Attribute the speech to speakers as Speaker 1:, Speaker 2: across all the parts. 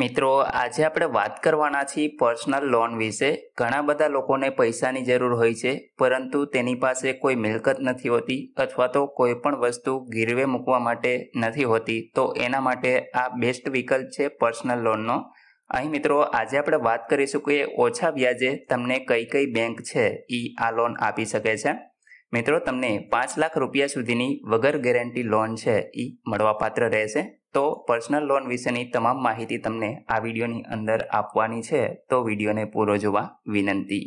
Speaker 1: મિત્રો આજે આપણે વાત કરવાના છીએ પર્સનલ લોન વિશે ઘણા બધા લોકોને પૈસાની જરૂર હોય છે પરંતુ તેની પાસે કોઈ મિલકત નથી હોતી અથવા તો કોઈ પણ વસ્તુ ગીરવે મૂકવા માટે નથી હોતી તો એના માટે આ બેસ્ટ વિકલ્પ છે પર્સનલ લોનનો અહીં મિત્રો આજે આપણે વાત કરીશું કે ઓછા વ્યાજે તમને કઈ કઈ બેંક છે એ આ લોન આપી શકે છે મિત્રો તમને પાંચ લાખ રૂપિયા સુધીની વગર ગેરંટી લોન છે એ મળવાપાત્ર રહેશે તો પર્સનલ લોન વિશેની તમામ માહિતી તમને આ વિડીયોની અંદર આપવાની છે તો વિડીયોને પૂરો જોવા વિનંતી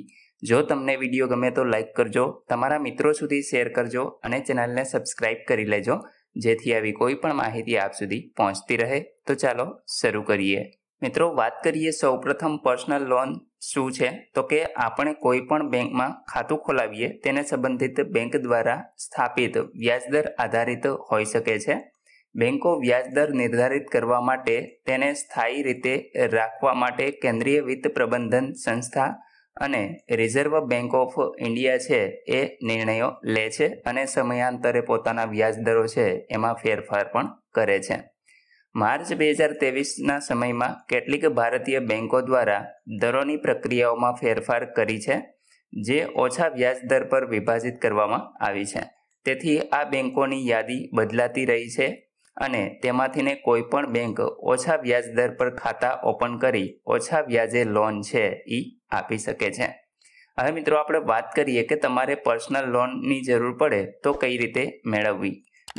Speaker 1: જો તમને વિડીયો ગમે તો લાઇક કરજો તમારા મિત્રો સુધી શેર કરજો અને ચેનલને સબસ્ક્રાઇબ કરી લેજો જેથી આવી કોઈ પણ માહિતી આપ સુધી પહોંચતી રહે તો ચાલો શરૂ કરીએ મિત્રો વાત કરીએ સૌપ્રથમ પર્સનલ લોન શું છે તો કે આપણે કોઈ પણ બેંકમાં ખાતું ખોલાવીએ તેને સંબંધિત બેંક દ્વારા સ્થાપિત વ્યાજદર આધારિત હોઈ શકે છે બેન્કો વ્યાજદર નિર્ધારિત કરવા માટે તેને સ્થાયી રીતે રાખવા માટે કેન્દ્રીય વિત્ત પ્રબંધન સંસ્થા અને રિઝર્વ બેન્ક ઓફ ઇન્ડિયા છે એ નિર્ણયો લે છે અને સમયાંતરે પોતાના વ્યાજદરો છે એમાં ફેરફાર પણ કરે છે માર્ચ બે હજાર તેવીસના સમયમાં કેટલીક ભારતીય બેન્કો દ્વારા દરોની પ્રક્રિયાઓમાં ફેરફાર કરી છે જે ઓછા વ્યાજ દર પર વિભાજિત કરવામાં આવી છે તેથી આ બેંકોની યાદી બદલાતી રહી છે અને તેમાંથીને પણ બેંક ઓછા વ્યાજ દર પર ખાતા ઓપન કરી ઓછા વ્યાજે લોન છે એ આપી શકે છે હવે મિત્રો આપણે વાત કરીએ કે તમારે પર્સનલ લોનની જરૂર પડે તો કઈ રીતે મેળવવી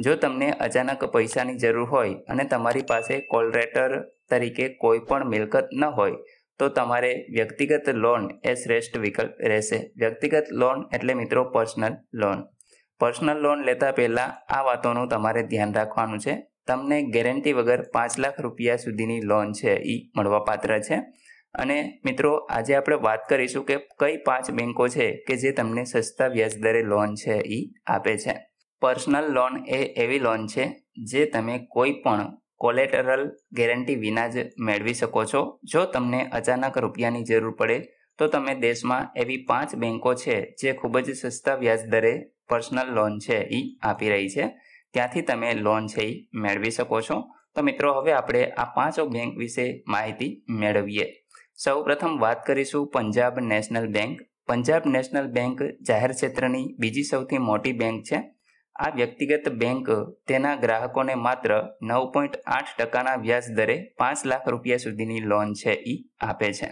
Speaker 1: જો તમને અચાનક પૈસાની જરૂર હોય અને તમારી પાસે કોલરેટર તરીકે કોઈ પણ મિલકત ન હોય તો તમારે વ્યક્તિગત લોન એ શ્રેષ્ઠ વિકલ્પ રહેશે વ્યક્તિગત લોન એટલે મિત્રો પર્સનલ લોન પર્સનલ લોન લેતા પહેલાં આ વાતોનું તમારે ધ્યાન રાખવાનું છે તમને ગેરંટી વગર પાંચ લાખ રૂપિયા સુધીની લોન છે એ મળવાપાત્ર છે અને મિત્રો આજે આપણે વાત કરીશું કે કઈ પાંચ બેંકો છે કે જે તમને સસ્તા વ્યાજદરે લોન છે એ આપે છે પર્સનલ લોન એ એવી લોન છે જે તમે કોઈ પણ કોલેટરલ ગેરંટી વિના જ મેળવી શકો છો જો તમને અચાનક રૂપિયાની જરૂર પડે તો તમે દેશમાં એવી પાંચ બેંકો છે જે ખૂબ જ સસ્તા વ્યાજ દરે પર્સનલ લોન છે એ આપી રહી છે ત્યાંથી તમે લોન છે એ મેળવી શકો છો તો મિત્રો હવે આપણે આ પાંચો બેંક વિશે માહિતી મેળવીએ સૌ પ્રથમ વાત કરીશું Punjab National Bank Punjab National Bank જાહેર ક્ષેત્રની બીજી સૌથી મોટી બેંક છે આ વ્યક્તિગત બેંક તેના ગ્રાહકોને માત્ર નવ પોઈન્ટ આઠ ટકાના વ્યાજ દરે પાંચ લાખ રૂપિયા સુધીની લોન છે એ આપે છે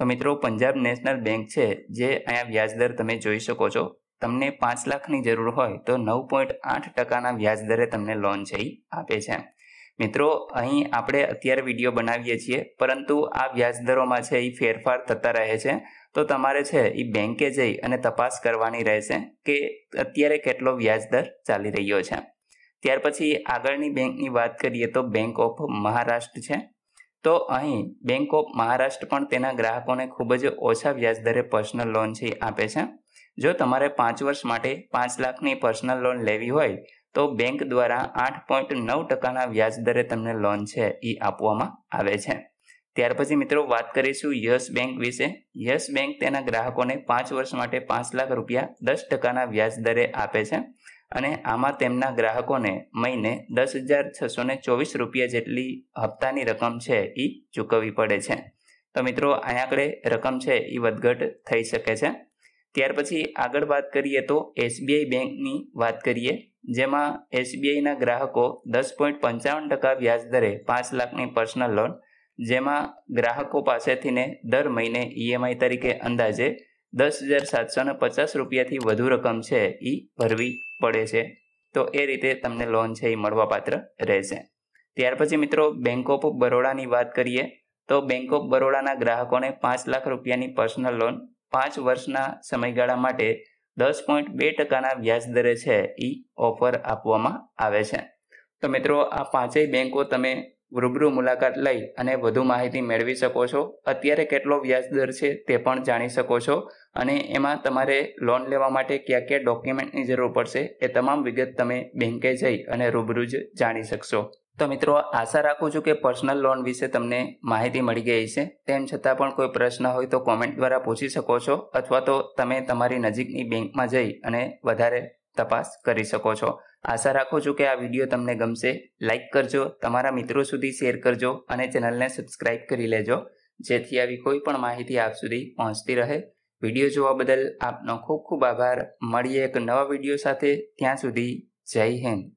Speaker 1: તો મિત્રો પંજાબ નેશનલ બેંક છે જે અહીંયા વ્યાજદર તમે જોઈ શકો છો તમને પાંચ લાખની જરૂર હોય તો નવ પોઈન્ટ આઠ ટકાના વ્યાજદરે તમને લોન છે આપે છે મિત્રો અહીં આપણે અત્યારે વિડીયો બનાવીએ છીએ પરંતુ આ વ્યાજદરોમાં છે એ ફેરફાર થતા રહે છે તો તમારે છે એ બેંકે જઈ અને તપાસ કરવાની રહેશે કે અત્યારે કેટલો વ્યાજદર ચાલી રહ્યો છે ત્યાર પછી આગળની બેંકની વાત કરીએ તો બેંક ઓફ મહારાષ્ટ્ર છે તો અહીં બેંક ઓફ મહારાષ્ટ્ર પણ તેના ગ્રાહકોને ખૂબ જ ઓછા વ્યાજદરે પર્સનલ લોન છે આપે છે જો તમારે પાંચ વર્ષ માટે પાંચ લાખની પર્સનલ લોન લેવી હોય તો બેંક દ્વારા આઠ પોઈન્ટ નવ ટકાના વ્યાજદરે તમને લોન છે એ આપવામાં આવે છે ત્યાર પછી મિત્રો વાત કરીશું યસ બેંક વિશે યસ બેંક તેના ગ્રાહકોને પાંચ વર્ષ માટે પાંચ લાખ રૂપિયા દસ ટકાના વ્યાજદરે આપે છે અને આમાં તેમના ગ્રાહકોને મહિને દસ હજાર છસો ને ચોવીસ રૂપિયા જેટલી હપ્તાની રકમ છે એ ચૂકવવી પડે છે તો મિત્રો અહીંયા રકમ છે એ વધઘટ થઈ શકે છે ત્યાર પછી આગળ વાત કરીએ તો એસબીઆઈ બેંકની વાત કરીએ જેમાં એસબીઆઈના ગ્રાહકો દસ પોઈન્ટ પંચાવન ટકા વ્યાજ દરે પાંચ લાખની પર્સનલ લોન જેમાં ગ્રાહકો પાસેથીને દર મહિને ઈએમઆઈ તરીકે અંદાજે દસ હજાર સાતસો પચાસ રૂપિયાથી વધુ રકમ છે એ ભરવી પડે છે તો એ રીતે તમને લોન છે એ મળવાપાત્ર રહેશે ત્યાર પછી મિત્રો બેંક ઓફ બરોડાની વાત કરીએ તો બેંક ઓફ બરોડાના ગ્રાહકોને પાંચ લાખ રૂપિયાની પર્સનલ લોન પાંચ વર્ષના સમયગાળા માટે દસ પોઈન્ટ બે ટકાના વ્યાજ દરે છે એ ઓફર આપવામાં આવે છે તો મિત્રો આ પાંચેય બેંકો તમે રૂબરૂ મુલાકાત લઈ અને વધુ માહિતી મેળવી શકો છો અત્યારે કેટલો વ્યાજદર છે તે પણ જાણી શકો છો અને એમાં તમારે લોન લેવા માટે કયા કયા ડોક્યુમેન્ટની જરૂર પડશે એ તમામ વિગત તમે બેંકે જઈ અને રૂબરૂ જ જાણી શકશો તો મિત્રો આશા રાખું છું કે પર્સનલ લોન વિશે તમને માહિતી મળી ગઈ છે તેમ છતાં પણ કોઈ પ્રશ્ન હોય તો કોમેન્ટ દ્વારા પૂછી શકો છો અથવા તો તમે તમારી નજીકની બેંકમાં જઈ અને વધારે તપાસ કરી શકો છો આશા રાખું છું કે આ વિડીયો તમને ગમશે લાઇક કરજો તમારા મિત્રો સુધી શેર કરજો અને ચેનલને સબસ્ક્રાઇબ કરી લેજો જેથી આવી કોઈ પણ માહિતી આપ સુધી પહોંચતી રહે વિડીયો જોવા બદલ આપનો ખૂબ ખૂબ આભાર મળીએ એક નવા વિડીયો સાથે ત્યાં સુધી જય હિન્દ